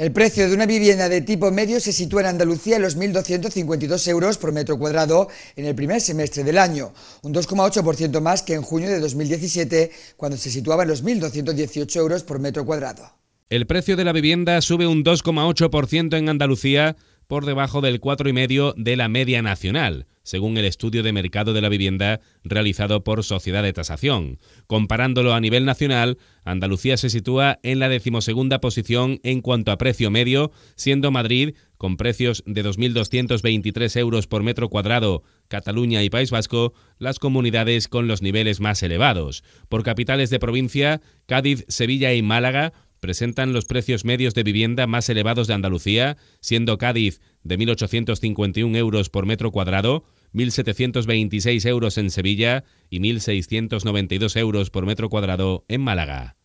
El precio de una vivienda de tipo medio se sitúa en Andalucía en los 1.252 euros por metro cuadrado en el primer semestre del año, un 2,8% más que en junio de 2017, cuando se situaba en los 1.218 euros por metro cuadrado. El precio de la vivienda sube un 2,8% en Andalucía por debajo del 4,5 de la media nacional, según el estudio de mercado de la vivienda realizado por Sociedad de Tasación. Comparándolo a nivel nacional, Andalucía se sitúa en la decimosegunda posición en cuanto a precio medio, siendo Madrid, con precios de 2.223 euros por metro cuadrado, Cataluña y País Vasco, las comunidades con los niveles más elevados. Por capitales de provincia, Cádiz, Sevilla y Málaga presentan los precios medios de vivienda más elevados de Andalucía, siendo Cádiz de 1.851 euros por metro cuadrado, 1.726 euros en Sevilla y 1.692 euros por metro cuadrado en Málaga.